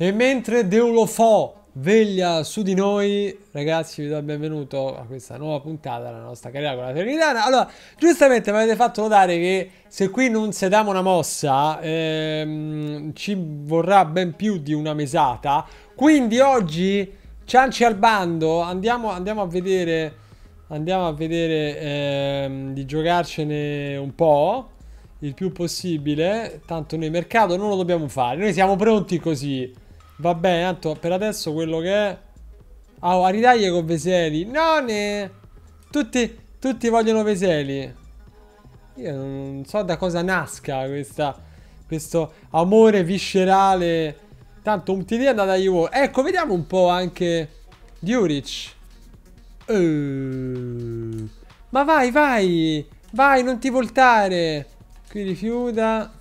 E mentre Deulofo veglia su di noi, ragazzi, vi do il benvenuto a questa nuova puntata della nostra carriera con la Trinitana. Allora, giustamente mi avete fatto notare che se qui non se dà una mossa, ehm, ci vorrà ben più di una mesata. Quindi oggi, cianci al bando, andiamo, andiamo a vedere, andiamo a vedere ehm, di giocarcene un po' il più possibile. Tanto noi mercato non lo dobbiamo fare, noi siamo pronti così. Va bene, tanto per adesso quello che è... Ah, oh, a ridaglie con Veseli. No, ne... Tutti, tutti vogliono Veseli. Io non so da cosa nasca questa, questo amore viscerale. Tanto un TD è andato a Juve. Ecco, vediamo un po' anche Diuric. Uh. Eh. Ma vai, vai! Vai, non ti voltare! Qui rifiuta.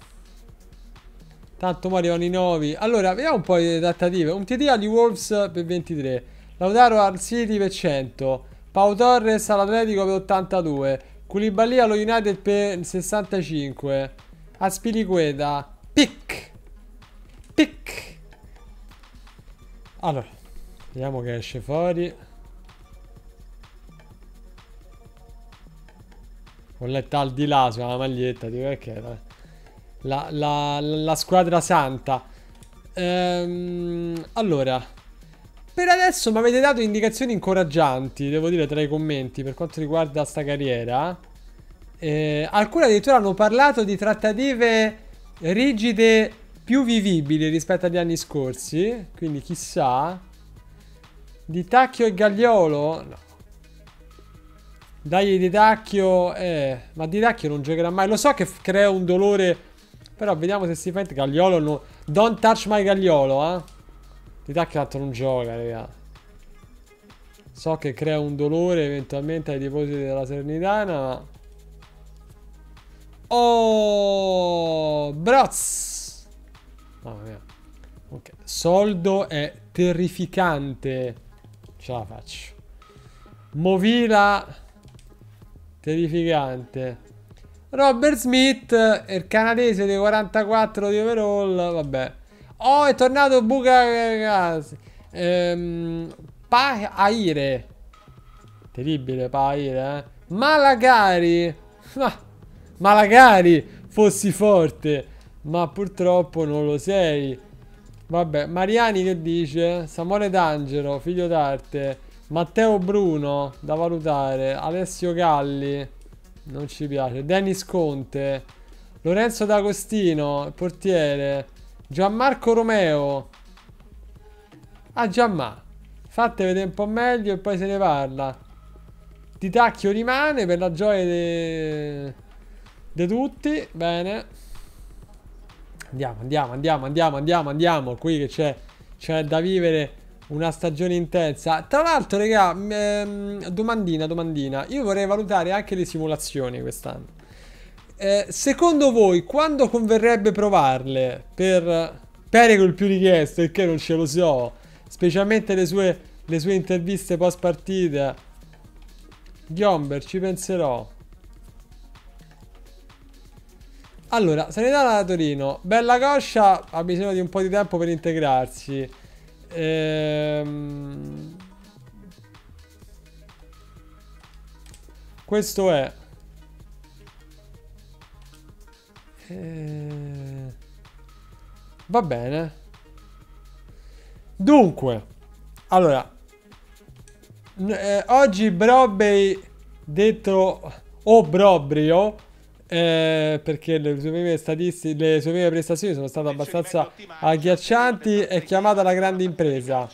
Tanto mo arrivano i nuovi. Allora, vediamo un po' le trattative. Un TD agli Wolves per 23. Lautaro al City per 100. Pau Torres all'Atletico per 82. Koulibaly allo United per 65. Aspiriqueta. Pic. Pic. Allora, vediamo che esce fuori. Ho letto al di là sulla maglietta, dico eh, che era. La, la, la squadra santa. Ehm, allora, per adesso mi avete dato indicazioni incoraggianti, devo dire, tra i commenti per quanto riguarda sta carriera. Eh, alcune addirittura hanno parlato di trattative rigide più vivibili rispetto agli anni scorsi. Quindi chissà. Di Tacchio e Gagliolo? No. Dai di Tacchio, eh, ma di Tacchio non giocherà mai. Lo so che crea un dolore però vediamo se si fa Gagliolo non... Don't touch my Gagliolo, eh. Di Tacchiato non gioca, raga. So che crea un dolore eventualmente ai depositi della Sernitana, ma... Oh, Braz! Mamma mia. Ok, Soldo è terrificante. Ce la faccio. Movila, terrificante. Robert Smith, il canadese dei 44 di overall, vabbè. Oh, è tornato Buca... Ehm, Paire. Terribile Paire, eh. Malagari. Ah, Malagari, fossi forte. Ma purtroppo non lo sei. Vabbè, Mariani che dice? Samuele D'Angelo, figlio d'arte. Matteo Bruno, da valutare. Alessio Galli. Non ci piace. Dennis Conte. Lorenzo D'Agostino, portiere. Gianmarco Romeo. Ah, Gianma. Fate vedere un po' meglio e poi se ne parla. Titacchio rimane per la gioia di de... tutti. Bene. Andiamo, andiamo, andiamo, andiamo, andiamo, andiamo. Qui che c'è da vivere una stagione intensa. Tra l'altro, raga, ehm, domandina, domandina. Io vorrei valutare anche le simulazioni quest'anno. Eh, secondo voi, quando converrebbe provarle per il più richiesto? che non ce lo so. Specialmente le sue, le sue interviste post partita. Gomber, ci penserò. Allora, Sanità da Torino. Bella coscia, ha bisogno di un po' di tempo per integrarsi. Ehm... Questo è... Ehm... Va bene. Dunque, allora, eh, oggi Brobbey, detto o Brobrio, eh, perché le sue, prime le sue prime prestazioni sono state abbastanza agghiaccianti è chiamata la grande impresa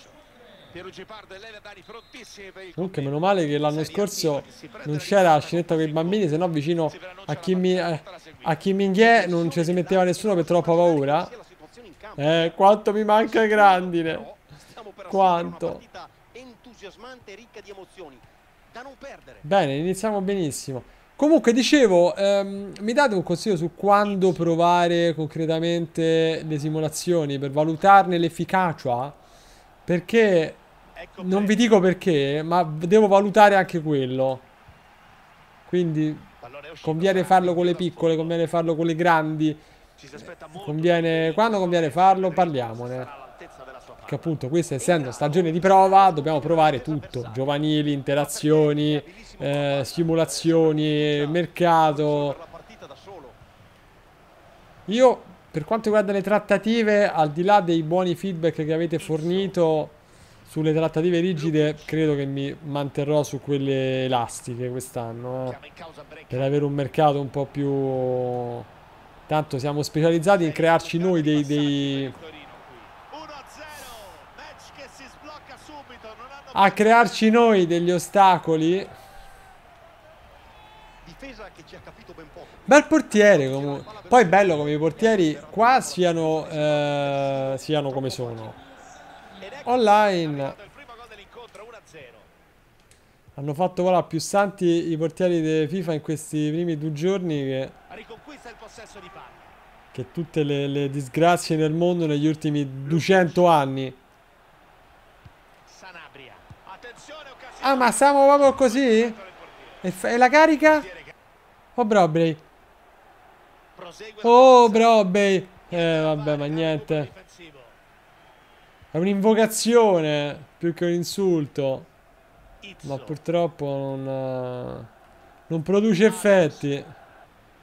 comunque meno male che l'anno scorso non c'era la scenetta con i bambini se no vicino eh, a chi, mi, non ci si metteva nessuno per troppa paura eh, quanto mi manca Grandine quanto entusiasmante ricca di emozioni da non perdere bene iniziamo benissimo Comunque, dicevo, ehm, mi date un consiglio su quando provare concretamente le simulazioni per valutarne l'efficacia? Perché, ecco non vi dico perché, ma devo valutare anche quello. Quindi, conviene eh, farlo con le piccole, conviene farlo con le grandi. Eh, conviene, quando conviene farlo, parliamone perché appunto questa essendo stagione di prova dobbiamo provare tutto, giovanili, interazioni, eh, simulazioni, mercato. Io per quanto riguarda le trattative, al di là dei buoni feedback che avete fornito sulle trattative rigide, credo che mi manterrò su quelle elastiche quest'anno, eh, per avere un mercato un po' più... Tanto siamo specializzati in crearci noi dei, dei a crearci noi degli ostacoli. Bel portiere comunque. Poi bello come i portieri qua siano, eh, siano come sono. Online hanno fatto voilà, più santi i portieri di FIFA in questi primi due giorni che, che tutte le, le disgrazie nel mondo negli ultimi 200 anni. Ah, ma siamo proprio così? E, e la carica? Oh, Brobbey. Oh, Brobbey. Eh, vabbè, ma niente. È un'invocazione, più che un insulto. Ma purtroppo non... Eh, non produce effetti.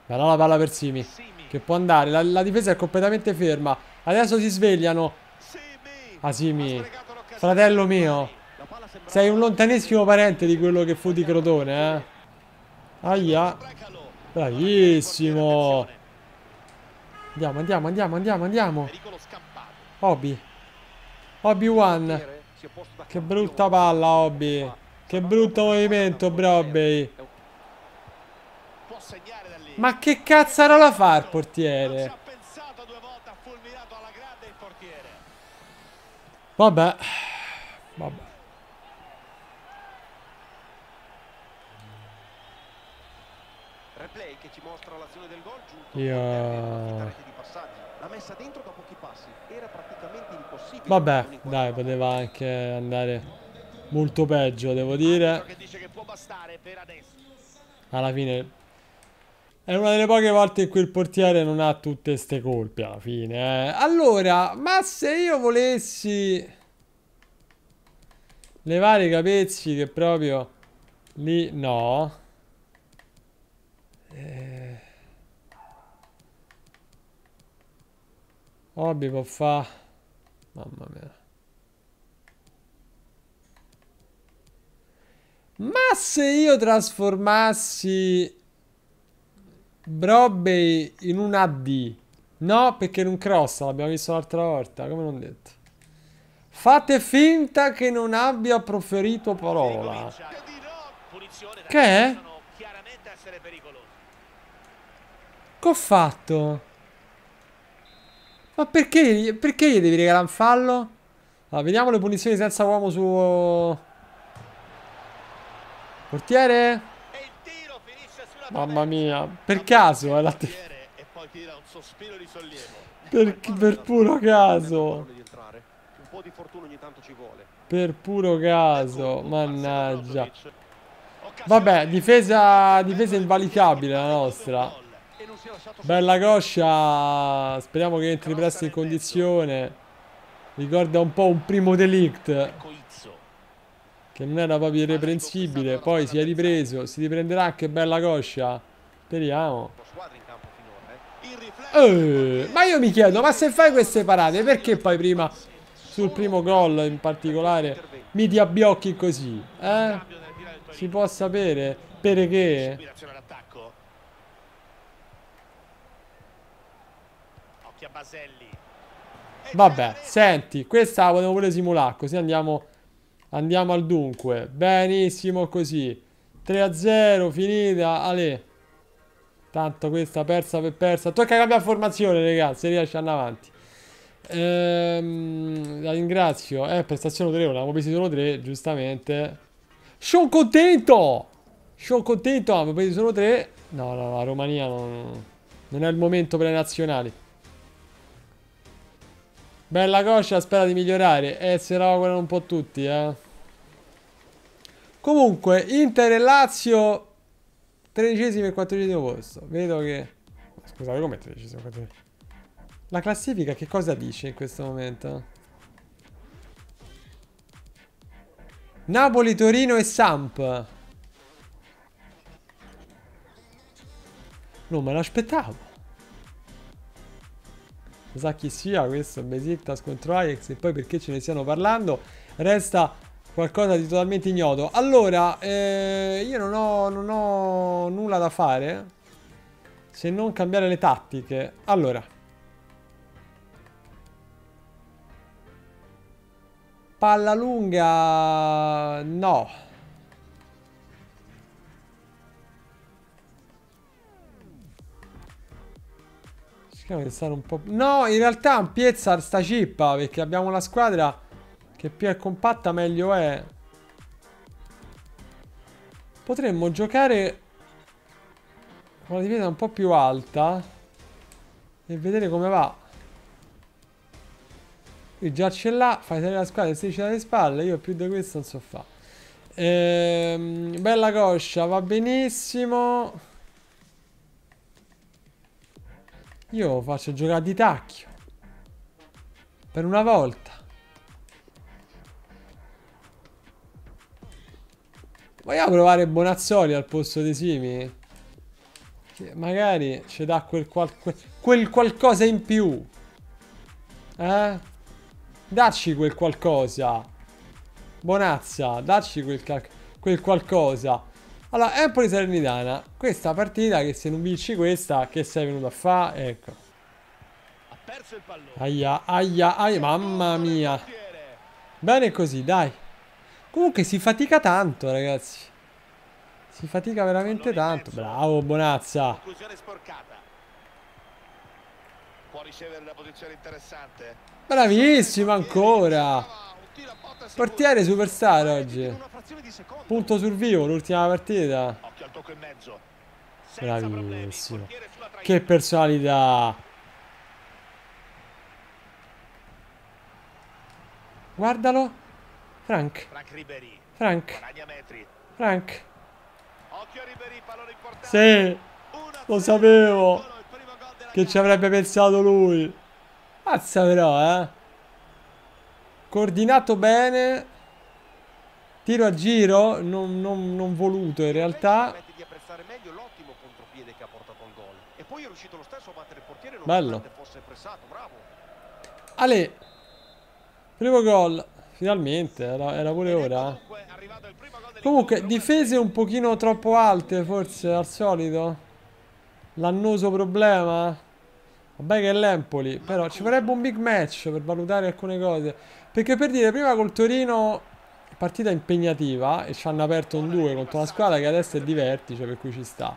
Ma no, la palla per Simi. Che può andare. La, la difesa è completamente ferma. Adesso si svegliano. Ah, Simi. Fratello mio. Sei un lontanissimo parente di quello che fu di Crotone, eh? Aia. Bravissimo. Andiamo, andiamo, andiamo, andiamo, andiamo. Obi. Obi-Wan. Che brutta palla, Obi. Che brutto movimento, Brobbey. Ma che cazzo era la fa il portiere? Vabbè. Vabbè. Io... Vabbè, dai, poteva anche andare molto peggio, devo dire. Alla fine è una delle poche volte in cui il portiere non ha tutte ste colpe alla fine. Eh. Allora, ma se io volessi levare i capezzi che proprio lì no. Eh Obi può fare... Mamma mia. Ma se io trasformassi Brobbey in un AD? No, perché non crossa, l'abbiamo visto l'altra volta, come non detto. Fate finta che non abbia proferito parola. Che è? Che ho fatto? Ma perché, perché gli devi regalare un fallo? Allora, ah, vediamo le punizioni senza uomo su... Portiere? Mamma mia, per caso, eh, la per, per puro caso. Ecco, per puro caso, mannaggia. Vabbè, difesa, difesa invalicabile la nostra. Bella coscia. Speriamo che entri presto in condizione. Ricorda un po' un primo delict. Ecco che non era proprio irreprensibile. Poi si è ripreso. Si riprenderà. anche bella coscia. Speriamo. Eh, eh ma io mi chiedo, ma se fai queste parate, perché poi prima, sul primo gol in particolare, mi ti abbiocchi così? Eh? Si può sapere? Perché? Eh, Vabbè, senti, questa la volevo pure simulare, così andiamo, andiamo al dunque. Benissimo così. 3-0, finita, Ale. Tanto questa persa per persa. Tocca cambiare formazione, ragazzi, se riesce andare avanti. Ehm, la ringrazio. Eh, prestazione 3, l'abbiamo presi solo 3, giustamente. Sono contento! Sono contento, abbiamo preso solo 3. No, no, la Romania non, non è il momento per le nazionali. Bella coscia, spera di migliorare. Eh, se no, augurano un po' tutti, eh. Comunque, Inter e Lazio, tredicesimo e quattordicesimo posto. Vedo che... Scusate, come tredicesimo e quattordicesimo? La classifica che cosa dice in questo momento? Napoli, Torino e Samp. Non me l'aspettavo sa chi sia questo Besiktas contro Ajax e poi perché ce ne stiano parlando resta qualcosa di totalmente ignoto allora eh, io non ho, non ho nulla da fare se non cambiare le tattiche allora palla lunga no Cerchiamo di stare un po'... No, in realtà ampiezza sta cippa, perché abbiamo una squadra che più è compatta meglio è. Potremmo giocare con la difesa un po' più alta e vedere come va. Qui già ce l'ha, fai salire la squadra e 16 dalle spalle, io più di questo non so fare. Ehm, bella coscia, va benissimo. Io faccio giocare di tacchio. Per una volta. Vogliamo provare Bonazzoli al posto dei Simi? Che magari ci dà quel, qual quel qualcosa in più. Eh? Dacci quel qualcosa. Bonazza, dacci quel, quel qualcosa. Allora, Empoli-Salernitana, questa partita che se non vinci questa, che sei venuto a fare? Ecco. Ha perso il pallone. Aia, aia, aia, mamma mia. Bene così, dai. Comunque si fatica tanto, ragazzi. Si fatica veramente tanto. Bravo, Bonazza. Può ricevere la posizione interessante. Bravissimo ancora. Portiere superstar oggi. Punto sul vivo, l'ultima partita. Bravissimo. Che personalità. Guardalo. Frank. Frank. Frank. Sì. Lo sapevo. Che ci avrebbe pensato lui. Mazza però, eh. Coordinato bene. Tiro a giro, non, non, non voluto in realtà. Bello. Ale. Primo gol. Finalmente, era, era pure ecco ora. Comunque, difese un pochino troppo alte, forse, al solito. L'annoso problema. Vabbè che è l'Empoli, però ci vorrebbe un big match per valutare alcune cose. Perché per dire, prima col Torino partita impegnativa e ci hanno aperto un 2 contro una squadra che adesso è di vertice, per cui ci sta.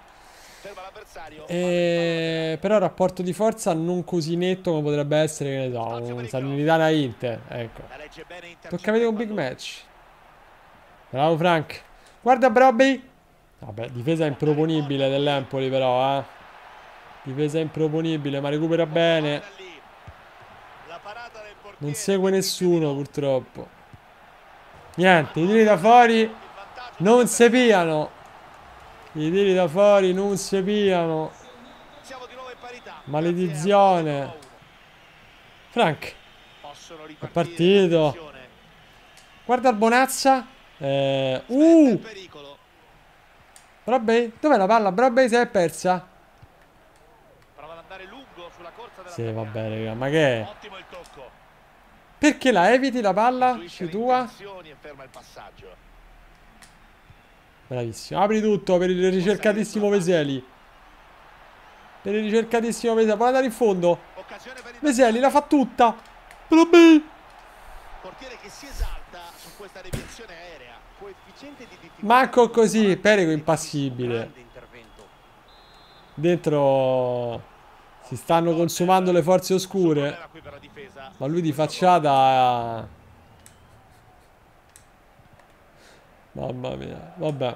E... Però il rapporto di forza non così netto come potrebbe essere, che ne so, un Salernitana Inter. Ecco. Tocca vedere un big match. Bravo Frank. Guarda Brobby. Vabbè, difesa improponibile dell'Empoli però, eh. Difesa improponibile, ma recupera bene. Non segue nessuno purtroppo. Niente, i tiri da fuori non si piano. I tiri da fuori non si piano. Maledizione. Frank. È partito. Guarda il Bonazza. Eh, uh. Broadway? Dov'è la palla? Broadway si è persa. Prova ad andare lungo sulla corsa della Sì, va bene, ma che è? Ottimo il tocco. Perché la eviti la palla? tua? Bravissimo. Apri tutto per il ricercatissimo Veseli. Per il ricercatissimo Veseli. Vuole andare in fondo. Veseli la fa tutta. Blubbi. Portiere che si esalta su questa deviazione aerea. Coefficiente di Marco così. Perego impassibile. Dentro si stanno consumando le forze oscure. Ma lui di facciata... Eh. Mamma mia, vabbè.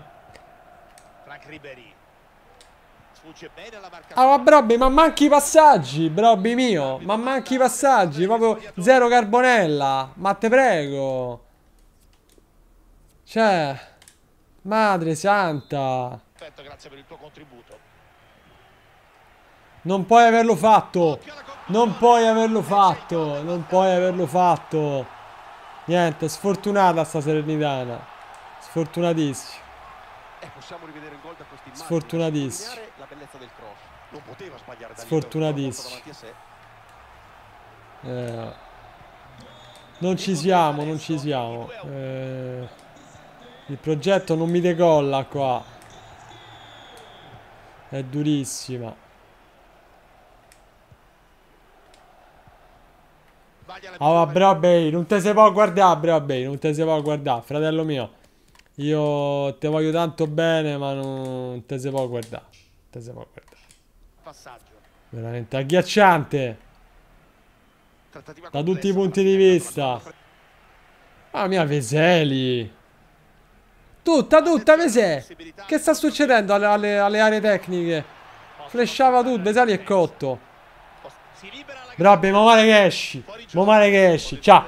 Ah, ma Brobby, ma manchi i passaggi, Brobby mio. Ma manchi i passaggi, proprio zero carbonella. Ma te prego. Cioè, madre santa. Perfetto, grazie per il tuo contributo. Non puoi averlo fatto. Non puoi averlo fatto. Non puoi averlo fatto. Niente, sfortunata sta Serenitana. Sfortunatissimo. Eh, Sfortunatissimo. Sfortunatissimo. Eh, non ci siamo, non ci siamo. Eh, il progetto non mi decolla qua. È durissima. Ah, oh, Bay, non te se può guardare, Bay, non te se può guardare, fratello mio. Io te voglio tanto bene, ma non te se può guardare. Te si può guardare. Passaggio. Veramente agghiacciante. da tutti i punti di vista. Mamma ah, mia, Veseli. Tutta, tutta, Veseli. Che sta succedendo alle, alle, alle aree tecniche? Flesciava tutto, Veseli è cotto. Si libera Brabbe, ma male che esci. Ma male che esci. Ciao.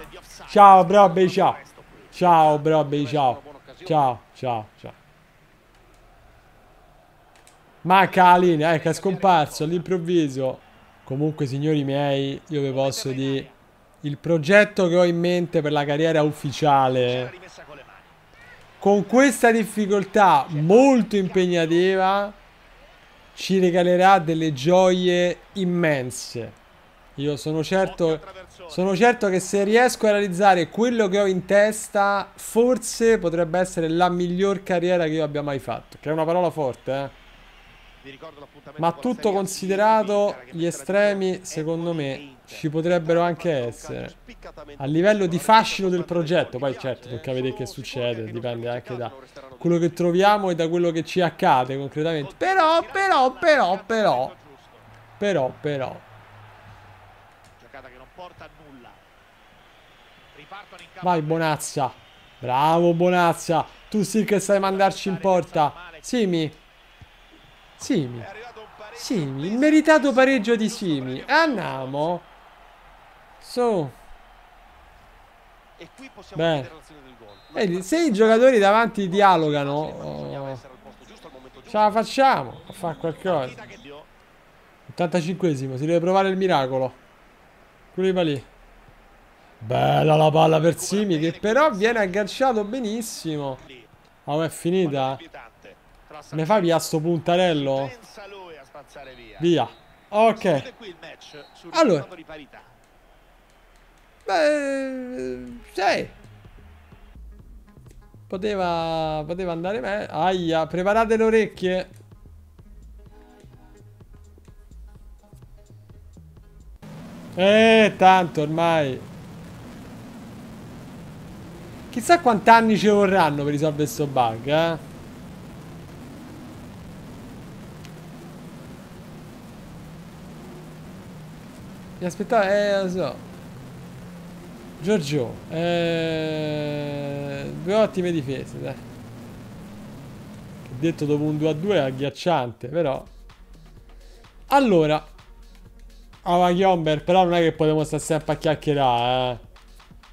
Ciao, Brabbe, ciao. Ciao, Brabbe, ciao. Ciao, ciao, ciao. Manca la linea, ecco, è scomparso all'improvviso. Comunque, signori miei, io vi posso dire... Il progetto che ho in mente per la carriera ufficiale... Con questa difficoltà molto impegnativa ci regalerà delle gioie immense. Io sono certo, sono certo che se riesco a realizzare quello che ho in testa, forse potrebbe essere la miglior carriera che io abbia mai fatto. Che è una parola forte, eh. Ma tutto considerato, gli estremi, secondo me, ci potrebbero anche essere. A livello di fascino del progetto, poi certo, tocca vedere che succede, dipende anche da quello che troviamo e da quello che ci accade concretamente. Però, però, però, però, però, però porta a nulla. Ripartono in campo. Vai Bonazza. Bravo Bonazza. Tu sì che sai mandarci in porta. Simi. Simi. Simi. Il meritato pareggio di Simi. Andiamo. Su. E qui possiamo Beh. Vedi, se eh, i giocatori davanti dialogano, ce la facciamo a fare qualcosa. 85esimo, si deve provare il miracolo. Quello che va lì. Bella la palla per Simi che però viene agganciato benissimo. Oh, è finita. Ne fai via sto puntarello? Via. Ok. Allora. Beh, sei. Poteva, poteva andare meglio. Aia, preparate le orecchie. Eh, tanto ormai. Chissà quanti anni ci vorranno per risolvere questo bug, eh. Mi aspettavo, eh, lo so. Giorgio, eh, due ottime difese, dai. Detto dopo un 2 a 2 è agghiacciante, però. Allora, allora, ah, Ghiomber, però non è che potremmo stare sempre a chiacchierare, eh.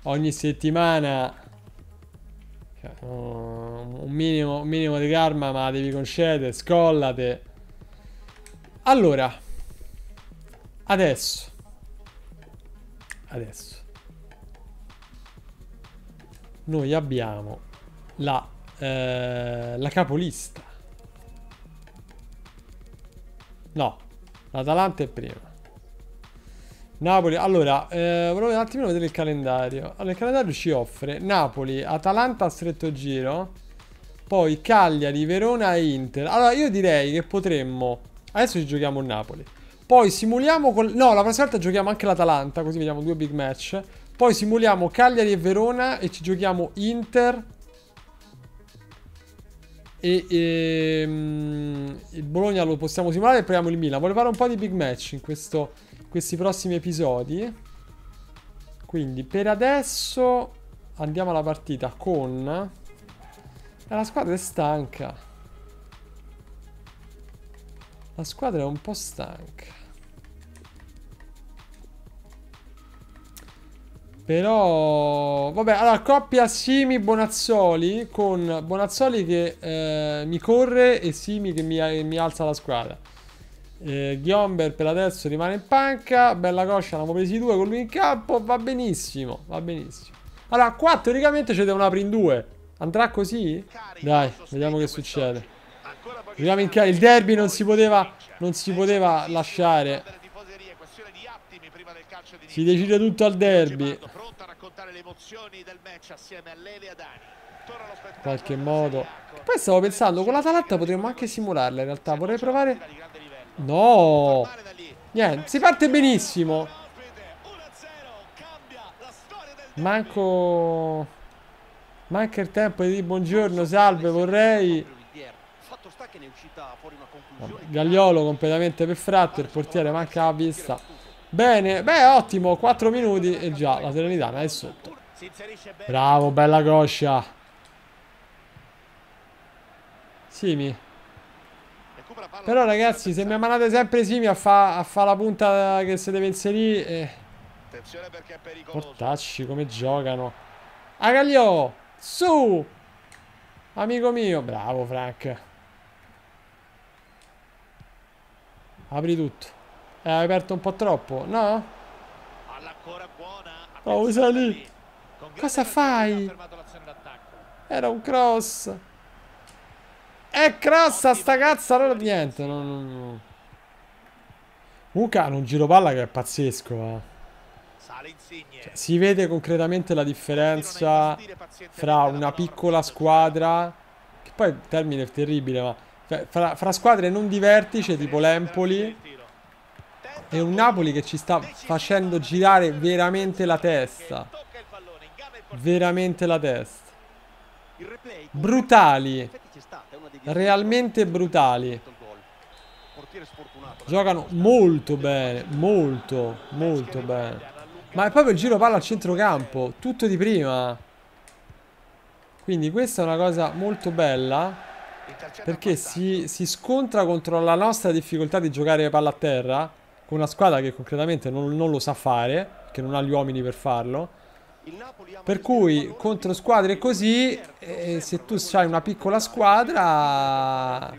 Ogni settimana... Cioè, un, minimo, un minimo di karma, ma la devi concedere, scollate. Allora. Adesso. Adesso. Noi abbiamo la, eh, la capolista. No, l'Atalanta è prima. Napoli, allora, eh, volevo un attimino vedere il calendario. Allora, il calendario ci offre Napoli, Atalanta a stretto giro, poi Cagliari, Verona e Inter. Allora, io direi che potremmo... Adesso ci giochiamo il Napoli. Poi simuliamo... Col... No, la prossima volta giochiamo anche l'Atalanta, così vediamo due big match. Poi simuliamo Cagliari e Verona e ci giochiamo Inter. E, e... Ehm, il Bologna lo possiamo simulare e proviamo il Milan. Volevo fare un po' di big match in questo questi prossimi episodi. Quindi per adesso andiamo alla partita con... La squadra è stanca. La squadra è un po' stanca. Però... Vabbè, allora, coppia Simi-Bonazzoli con Bonazzoli che eh, mi corre e Simi che mi, mi alza la squadra. Eh, Ghiomber per adesso rimane in panca. Bella coscia, l'abbiamo presi due con lui in campo. Va benissimo, va benissimo. Allora, qua teoricamente ce devono aprire in due. Andrà così? Dai, vediamo che succede. Giochiamo in casa. Il derby non si poteva, non si poteva lasciare. Si decide tutto al derby. In qualche modo. Poi stavo pensando, con l'Atalanta potremmo anche simularla in realtà. Vorrei provare No! Niente, si parte benissimo. Manco... Manca il tempo di buongiorno, salve, vorrei... Gagliolo completamente per fratto, il portiere manca la vista. Bene, beh, ottimo, 4 minuti e già la serenità è sotto. Bravo, bella coscia. Simi. Però ragazzi, se mi ammanate sempre Simi a fa, a fa la punta che se deve inserire... Eh. Portacci, come giocano. Agaglio! Su! Amico mio, bravo Frank. Apri tutto. Eh, hai aperto un po' troppo, no? Oh, usa lì. Cosa fai? Era un cross. È crassa sta cazzo, allora niente. No, no, no. Luca ha un giro palla che è pazzesco. Eh. Cioè, si vede concretamente la differenza fra una piccola squadra, che poi è un termine terribile, ma fra, fra squadre non di vertice tipo l'Empoli e un Napoli che ci sta facendo girare veramente la testa. Veramente la testa. Brutali realmente brutali. Giocano molto bene, molto, molto bene. Ma è proprio il giro palla al centrocampo, tutto di prima. Quindi questa è una cosa molto bella perché si, si scontra contro la nostra difficoltà di giocare palla a terra con una squadra che concretamente non, non lo sa fare, che non ha gli uomini per farlo. Per cui contro squadre così, eh, se tu hai una piccola squadra, eh,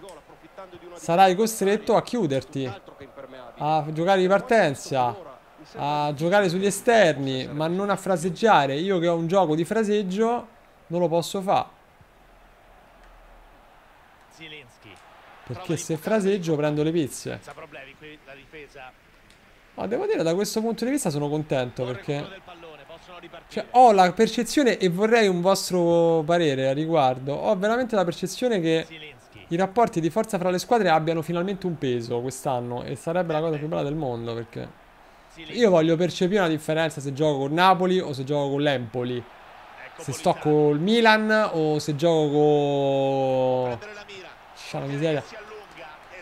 sarai costretto a chiuderti, a giocare di partenza, a giocare sugli esterni, ma non a fraseggiare. Io che ho un gioco di fraseggio, non lo posso fare. Perché se fraseggio prendo le pizze. Ma devo dire, da questo punto di vista sono contento perché... Cioè, ho la percezione e vorrei un vostro parere a riguardo. Ho veramente la percezione che i rapporti di forza fra le squadre abbiano finalmente un peso quest'anno e sarebbe la cosa più bella del mondo perché io voglio percepire una differenza se gioco con Napoli o se gioco con l'Empoli. Ecco, se sto col Milan o se gioco con... C'è la miseria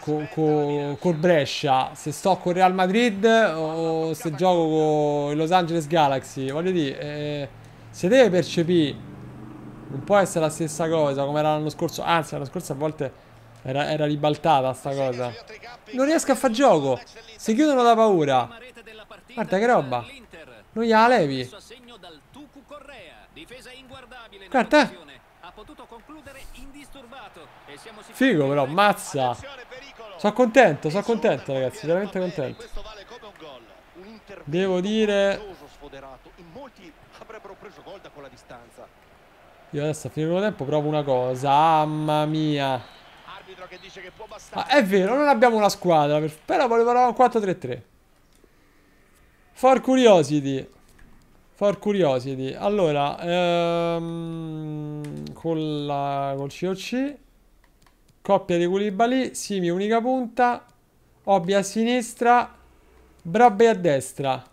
co, co, col Brescia, se sto con Real Madrid o se gioco con i Los Angeles Galaxy, voglio dire, eh, si deve percepire, non può essere la stessa cosa come era l'anno scorso, anzi l'anno scorso a volte era, era ribaltata sta cosa. Non riesco a far gioco, si chiudono da paura. Guarda che roba, non gliela levi. Guarda, eh. Figo però, mazza. Sono contento, sono contento ragazzi, veramente contento. Devo dire... Io adesso a fine primo tempo provo una cosa, mamma mia. Ah, è vero, non abbiamo una squadra, però volevo provare un 4-3-3. For curiosity. For curiosity. Allora, ehm, con la, col COC... Coppia di Koulibaly, Simi unica punta, Obi a sinistra, Brabbe a destra.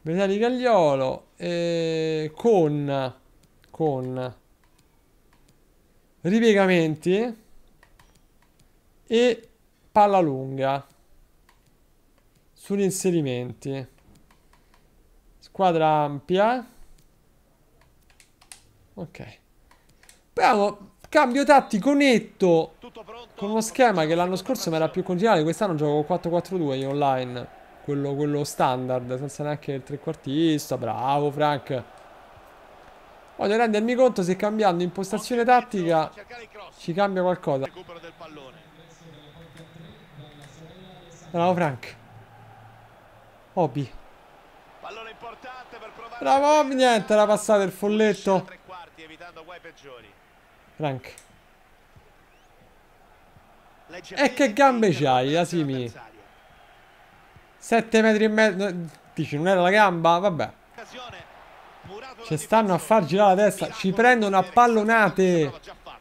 Besali Cagliolo eh, con, con ripiegamenti e palla lunga sugli inserimenti. Squadra ampia. Ok. però Cambio tattico netto con uno schema che l'anno scorso mi era più congeniale. Quest'anno gioco 4-4-2 io online. Quello, quello standard, senza neanche il trequartista. Bravo, Frank. Voglio rendermi conto se cambiando impostazione tattica ci cambia qualcosa. Bravo, Frank. Obi. Bravo, niente, era passata il folletto. Rank. E che gambe c'hai, Asimi? 7 metri e mezzo. Dici, non era la gamba? Vabbè. Ci stanno a far girare la testa. Ci prendono a pallonate.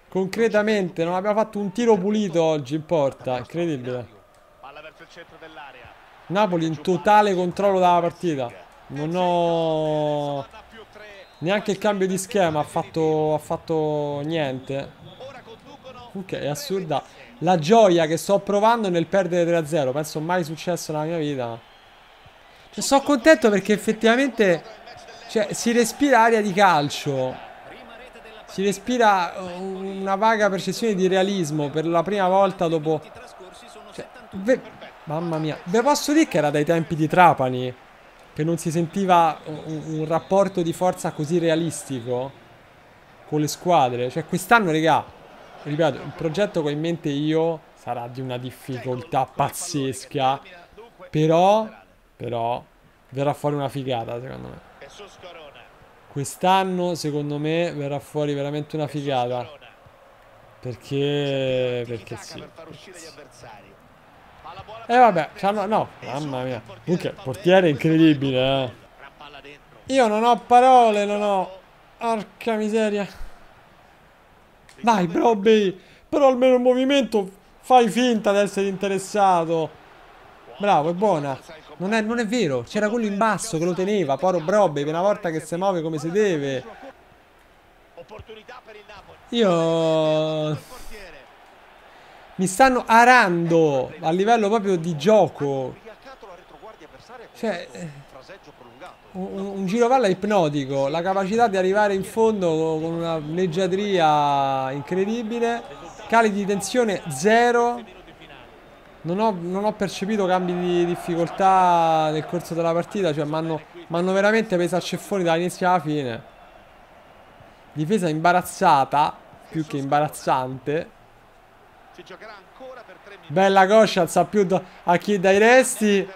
Concretamente, non abbiamo fatto un tiro pulito oggi in porta. Incredibile. Napoli in totale controllo della partita. Non ho Neanche il cambio di schema ha fatto, ha fatto niente. Ok, è assurda. La gioia che sto provando nel perdere 3-0. Penso mai successo nella mia vita. Cioè, sono contento perché effettivamente cioè, si respira aria di calcio. Si respira uh, una vaga percezione di realismo per la prima volta dopo... Cioè, ve... Mamma mia. Ve posso dire che era dai tempi di Trapani che non si sentiva un, un rapporto di forza così realistico con le squadre. Cioè quest'anno, regà, ripeto, il progetto che ho in mente io sarà di una difficoltà pazzesca, però, però, verrà fuori una figata, secondo me. Quest'anno, secondo me, verrà fuori veramente una figata. Perché... Perché sì. Perché sì. E eh, vabbè, no, no, mamma mia. Minchia, portiere incredibile, eh. Io non ho parole, non ho... Arca miseria. Vai, Brobby. Però almeno il movimento fai finta di essere interessato. Bravo, è buona. Non è, non è vero, c'era quello in basso che lo teneva, poro Brobby, per una volta che si muove come si deve. Io... Mi stanno arando a livello proprio di gioco. Cioè, eh, un, un girovalla ipnotico, la capacità di arrivare in fondo con una leggiadria incredibile, cali di tensione zero. Non ho, non ho percepito cambi di difficoltà nel corso della partita, cioè mi hanno veramente preso a ceffoni dall'inizio alla fine. Difesa imbarazzata, più che imbarazzante. Bella coscia, sa più a chi dai resti.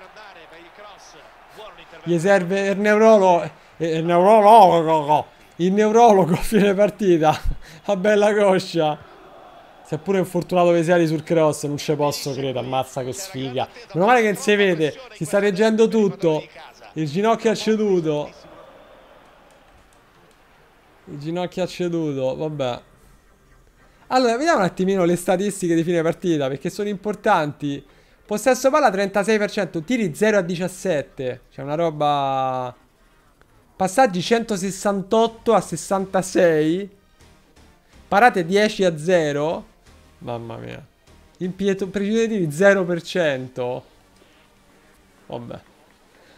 Gli serve il neurologo. Eh, il neurologo. Il neurologo a fine partita. A bella coscia. Seppure infortunato Vesiali sul cross, non ci posso credere, ammazza che sfiga. Meno male che non si vede, si sta reggendo tutto. Il ginocchio ha ceduto. Il ginocchio ha ceduto, vabbè. Allora, vediamo un attimino le statistiche di fine partita, perché sono importanti. Possesso palla 36%, tiri 0 a 17. Cioè una roba... Passaggi 168 a 66. Parate 10 a 0. Mamma mia. Impieto precisione tiri 0%. Vabbè.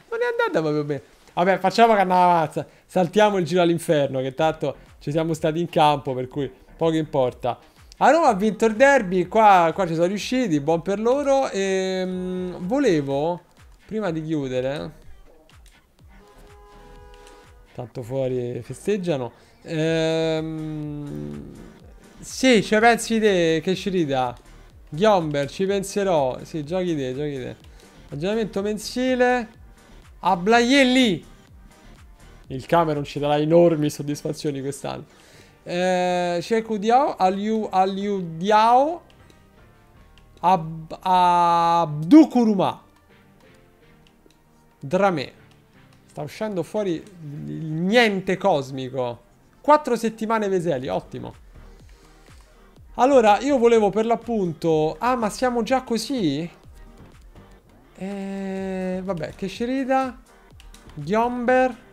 Non è andata proprio bene. Vabbè, facciamo che andiamo avanza. Saltiamo il giro all'inferno, che tanto ci siamo stati in campo, per cui poco importa. A Roma ha vinto il derby, qua, qua ci sono riusciti, buon per loro. E, ehm, mh, volevo, prima di chiudere, tanto fuori festeggiano, ehm, sì, ci pensi te, che ci Ghiomber, ci penserò. Sì, giochi te, giochi te. Aggiornamento mensile. A Blaielli. Il Cameron ci darà enormi soddisfazioni quest'anno. Eh, Sheku Diao, Aliu, Aliu Diao, Ab, Abdukuruma. Drame. Sta uscendo fuori il niente cosmico. Quattro settimane Veseli, ottimo. Allora, io volevo per l'appunto... Ah, ma siamo già così? Eh, vabbè, Kesherida, Ghiomber...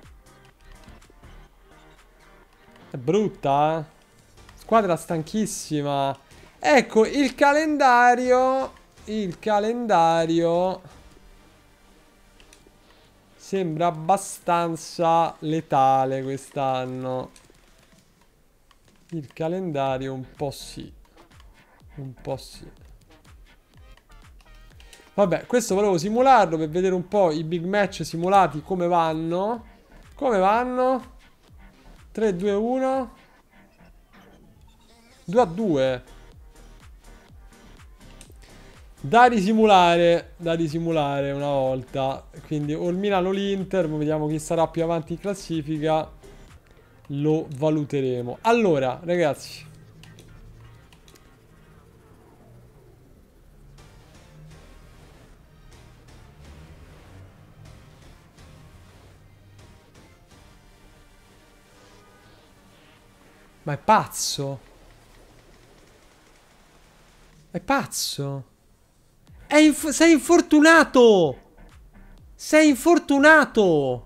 È brutta, eh? Squadra stanchissima. Ecco, il calendario... Il calendario... Sembra abbastanza letale quest'anno. Il calendario un po' sì. Un po' sì. Vabbè, questo volevo simularlo per vedere un po' i big match simulati come vanno. Come vanno? 3, 2, 1. 2 a 2. Da risimulare, da risimulare una volta. Quindi o il Milano o l'Inter, vediamo chi sarà più avanti in classifica. Lo valuteremo. Allora, ragazzi, Ma è pazzo. È pazzo. È inf sei infortunato. Sei infortunato.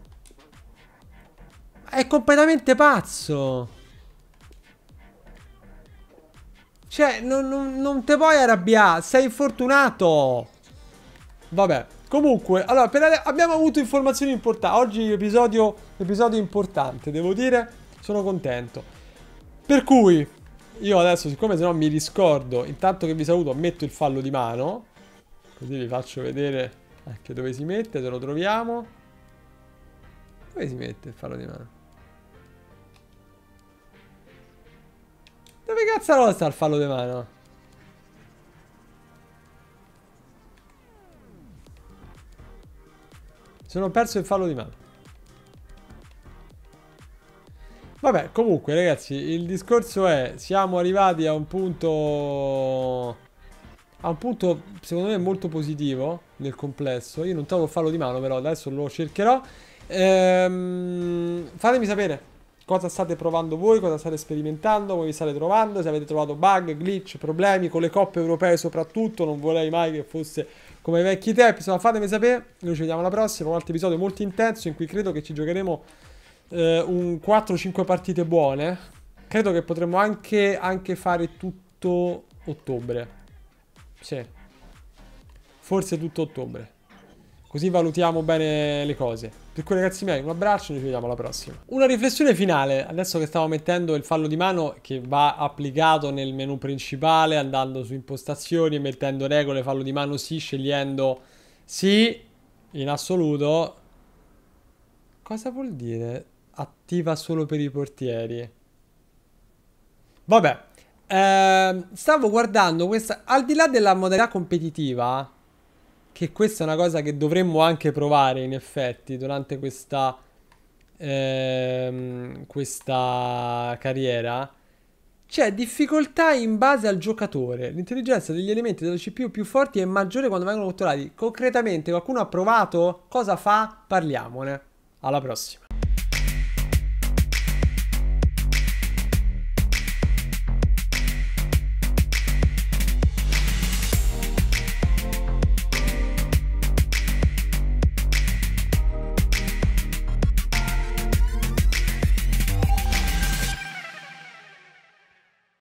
È completamente pazzo. Cioè, non, non, non te puoi arrabbiare. Sei infortunato. Vabbè. Comunque, allora, per, abbiamo avuto informazioni importanti. Oggi episodio, episodio importante, devo dire. Sono contento. Per cui, io adesso, siccome se no mi riscordo, intanto che vi saluto metto il fallo di mano, così vi faccio vedere anche dove si mette, se lo troviamo. Dove si mette il fallo di mano? Dove cazzo sta il fallo di mano? Sono perso il fallo di mano. Vabbè, comunque ragazzi, il discorso è, siamo arrivati a un punto... A un punto, secondo me, molto positivo nel complesso. Io non trovo il fallo di mano, però adesso lo cercherò. Ehm, fatemi sapere cosa state provando voi, cosa state sperimentando, come vi state trovando, se avete trovato bug, glitch, problemi con le coppe europee soprattutto, non vorrei mai che fosse come ai vecchi tempi, insomma fatemi sapere, noi ci vediamo alla prossima, un altro episodio molto intenso in cui credo che ci giocheremo eh, un 4-5 partite buone, credo che potremmo anche, anche fare tutto ottobre. Sì. Forse tutto ottobre. Così valutiamo bene le cose. Per cui ragazzi miei, un abbraccio e ci vediamo alla prossima. Una riflessione finale, adesso che stavo mettendo il fallo di mano che va applicato nel menu principale, andando su impostazioni, mettendo regole, fallo di mano sì, scegliendo sì, in assoluto. Cosa vuol dire? attiva solo per i portieri. Vabbè, eh, stavo guardando questa, al di là della modalità competitiva, che questa è una cosa che dovremmo anche provare in effetti durante questa, ehm, questa carriera, c'è difficoltà in base al giocatore. L'intelligenza degli elementi della CPU più forti è maggiore quando vengono catturati. Concretamente, qualcuno ha provato? Cosa fa? Parliamone. Alla prossima.